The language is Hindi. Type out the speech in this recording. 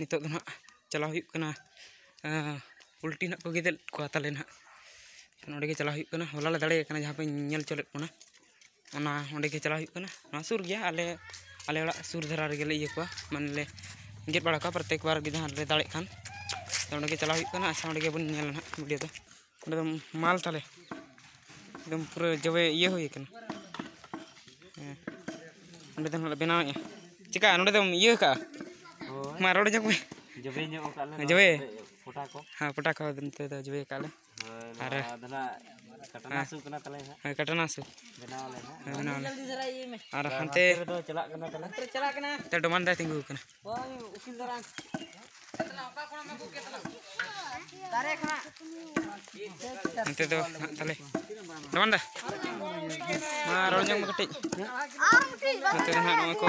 नित चला उल्टी को गेदे को नागे चला हला दाड़े जहाँ पेल चले चला सुर आले आले सुर धारा रेल ये को मानले गेद बड़ा को प्रत्येक बार जहाँ दाड़े खान तो चला आशा बोल ना भिडियो एकदम माल ताले एकदम पूरा जबे ये होना बनाव चेका ना ये का marod jabe jabe nyok kale jabe phota ko ha phota ko den te jabe kale ha ara adna katana su kana tale ha katana su bena ole jaldi jara ye me ara hante do chalak kana tale tar chalak kana te doman da tingu kana bang ukil daran katana pa kona ma buke tale tare kana hante do tale doman da marod jang ma kati ar muti hante na ko